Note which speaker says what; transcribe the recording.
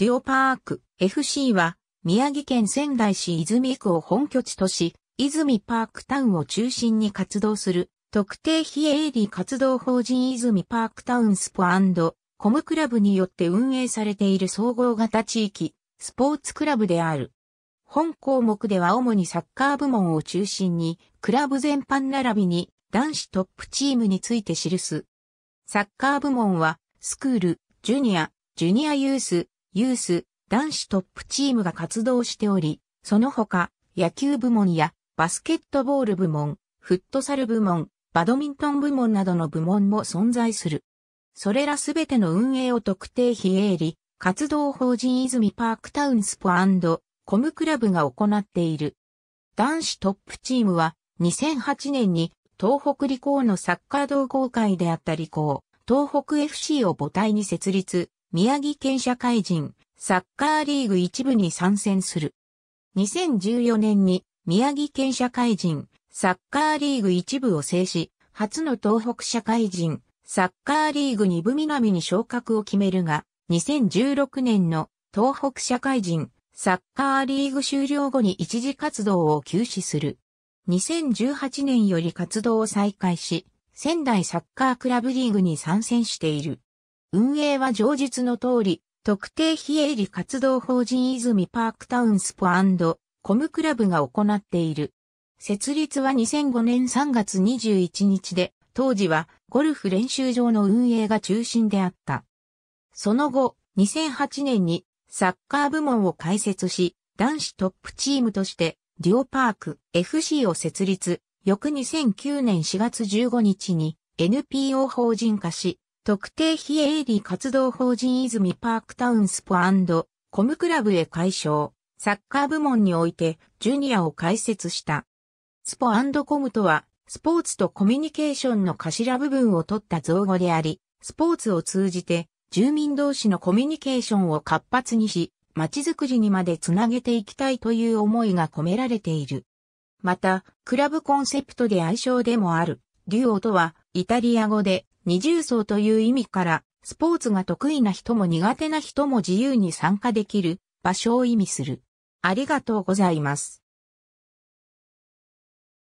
Speaker 1: デュオパーク FC は宮城県仙台市泉区を本拠地とし、泉パークタウンを中心に活動する特定非営利活動法人泉パークタウンスポコムクラブによって運営されている総合型地域スポーツクラブである。本項目では主にサッカー部門を中心にクラブ全般並びに男子トップチームについて記す。サッカー部門はスクール、ジュニア、ジュニアユース、ユース、男子トップチームが活動しており、その他、野球部門やバスケットボール部門、フットサル部門、バドミントン部門などの部門も存在する。それらすべての運営を特定非営利、活動法人泉パークタウンスポコムクラブが行っている。男子トップチームは2008年に東北理工のサッカー同好会であった理工、東北 FC を母体に設立、宮城県社会人、サッカーリーグ一部に参戦する。2014年に宮城県社会人、サッカーリーグ一部を制し、初の東北社会人、サッカーリーグ二部南に昇格を決めるが、2016年の東北社会人、サッカーリーグ終了後に一時活動を休止する。2018年より活動を再開し、仙台サッカークラブリーグに参戦している。運営は上述の通り、特定非営利活動法人泉パークタウンスポコムクラブが行っている。設立は2005年3月21日で、当時はゴルフ練習場の運営が中心であった。その後、2008年にサッカー部門を開設し、男子トップチームとして、デュオパーク FC を設立、翌2009年4月15日に NPO 法人化し、特定非営利活動法人泉パークタウンスポコムクラブへ解消、サッカー部門においてジュニアを開設した。スポコムとは、スポーツとコミュニケーションの頭部分を取った造語であり、スポーツを通じて住民同士のコミュニケーションを活発にし、街づくりにまでつなげていきたいという思いが込められている。また、クラブコンセプトで愛称でもある、デュオとは、イタリア語で、二重奏という意味から、スポーツが得意な人も苦手な人も自由に参加できる場所を意味する。ありがとうございます。